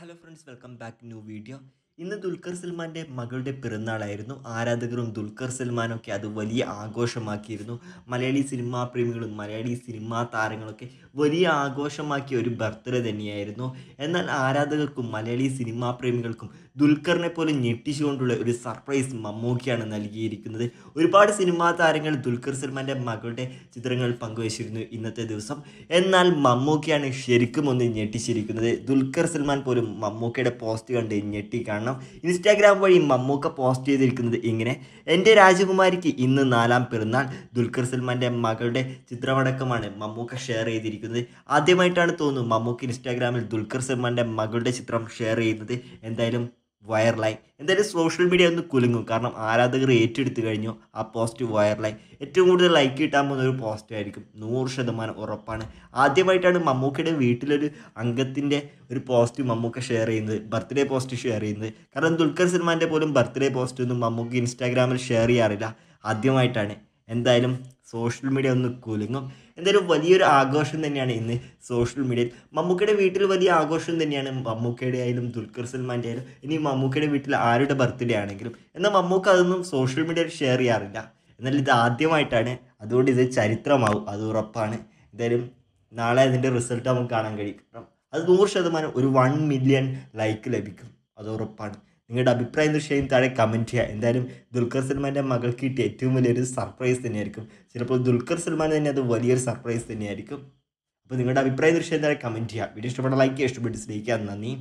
hello friends welcome back new video ഇന്ന് ദുൽഖർ സൽമാൻ്റെ മകളുടെ പിറന്നാളായിരുന്നു ആരാധകരും ദുൽഖർ സൽമാനൊക്കെ അത് വലിയ ആഘോഷമാക്കിയിരുന്നു മലയാളി സിനിമാ പ്രേമികളും മലയാളി സിനിമാ താരങ്ങളൊക്കെ വലിയ ആഘോഷമാക്കിയ ഒരു ബർത്ത്ഡേ തന്നെയായിരുന്നു എന്നാൽ ആരാധകർക്കും മലയാളി സിനിമാ പ്രേമികൾക്കും ദുൽഖറിനെ പോലെ ഞെട്ടിച്ചുകൊണ്ടുള്ള ഒരു സർപ്രൈസ് മമ്മൂക്കിയാണ് നൽകിയിരിക്കുന്നത് ഒരുപാട് സിനിമാ താരങ്ങൾ ദുൽഖർ സൽമാൻ്റെ മകളുടെ ചിത്രങ്ങൾ പങ്കുവച്ചിരുന്നു ഇന്നത്തെ ദിവസം എന്നാൽ മമ്മൂക്കയാണ് ശരിക്കും ഒന്ന് ഞെട്ടിച്ചിരിക്കുന്നത് ദുൽഖർ സൽമാൻ പോലും മമ്മൂക്കയുടെ പോസ്റ്റ് കണ്ട് ഞെട്ടി കാണണം കാരണം ഇൻസ്റ്റാഗ്രാം വഴി മമ്മൂക്ക പോസ്റ്റ് ചെയ്തിരിക്കുന്നത് ഇങ്ങനെ എൻ്റെ രാജകുമാരിക്ക് ഇന്ന് നാലാം പെരുന്നാൾ ദുൽഖർ സൽമാൻ്റെ മകളുടെ ചിത്രമടക്കമാണ് മമ്മൂക്ക ഷെയർ ചെയ്തിരിക്കുന്നത് ആദ്യമായിട്ടാണ് തോന്നുന്നു മമ്മൂക്ക് ഇൻസ്റ്റാഗ്രാമിൽ ദുൽഖർ സൽമാൻ്റെ മകളുടെ ചിത്രം ഷെയർ ചെയ്യുന്നത് എന്തായാലും വയർലൈ എന്തായാലും സോഷ്യൽ മീഡിയ ഒന്ന് കുലുങ്ങും കാരണം ആരാധകർ ഏറ്റെടുത്തു കഴിഞ്ഞു ആ പോസ്റ്റ് വയർലൈ ഏറ്റവും കൂടുതൽ ലൈക്ക് കിട്ടാൻ പോകുന്ന ഒരു പോസ്റ്റ് ആയിരിക്കും നൂറ് ശതമാനം ഉറപ്പാണ് ആദ്യമായിട്ടാണ് മമ്മൂക്കയുടെ വീട്ടിലൊരു അംഗത്തിൻ്റെ ഒരു പോസ്റ്റ് മമ്മൂക്ക ഷെയർ ചെയ്യുന്നത് ബർത്ത്ഡേ പോസ്റ്റ് ഷെയർ ചെയ്യുന്നത് കാരണം ദുൽഖർ സൽമാൻ്റെ പോലും ബർത്ത്ഡേ പോസ്റ്റ് ഒന്നും മമ്മൂക്ക് ഇൻസ്റ്റാഗ്രാമിൽ ഷെയർ ചെയ്യാറില്ല ആദ്യമായിട്ടാണ് എന്തായാലും സോഷ്യൽ മീഡിയ ഒന്ന് കുലുങ്ങും എന്തായാലും വലിയൊരു ആഘോഷം തന്നെയാണ് ഇന്ന് സോഷ്യൽ മീഡിയയിൽ മമ്മൂക്കയുടെ വീട്ടിൽ വലിയ ആഘോഷം തന്നെയാണ് മമ്മൂക്കയുടെ ആയാലും ദുൽഖർ സൽമാൻ്റെ ആയാലും ഇനി മമ്മൂക്കയുടെ വീട്ടിൽ ആരുടെ ബർത്ത്ഡേ ആണെങ്കിലും എന്നാൽ മമ്മൂക്ക അതൊന്നും സോഷ്യൽ മീഡിയയിൽ ഷെയർ ചെയ്യാറില്ല എന്നാൽ ഇത് ആദ്യമായിട്ടാണ് അതുകൊണ്ട് ഇത് ചരിത്രമാവും അത് ഉറപ്പാണ് എന്തായാലും നാളെ അതിൻ്റെ റിസൾട്ട് നമുക്ക് കാണാൻ കഴിയും അത് നൂറ് ശതമാനം ഒരു വൺ മില്യൺ ലൈക്ക് ലഭിക്കും അത് ഉറപ്പാണ് നിങ്ങളുടെ അഭിപ്രായം തീർച്ചയായും താഴെ കമൻറ്റ് ചെയ്യുക എന്തായാലും ദുൽഖർ സൽമാൻ്റെ മകൾക്ക് കിട്ടിയ ഏറ്റവും വലിയൊരു സർപ്രൈസ് തന്നെയായിരിക്കും ചിലപ്പോൾ ദുൽഖർ സൽമാൻ തന്നെ അത് വലിയൊരു സർപ്രൈസ് തന്നെയായിരിക്കും അപ്പോൾ നിങ്ങളുടെ അഭിപ്രായം തീർച്ചയായും താഴെ കമൻറ്റ് ചെയ്യുക വീഡിയോ ഇഷ്ടപ്പെട്ട ലൈക്ക് ചെയ്യുക ഇഷ്ടപ്പെട്ട് സ്നേഹിക്കുക നന്ദി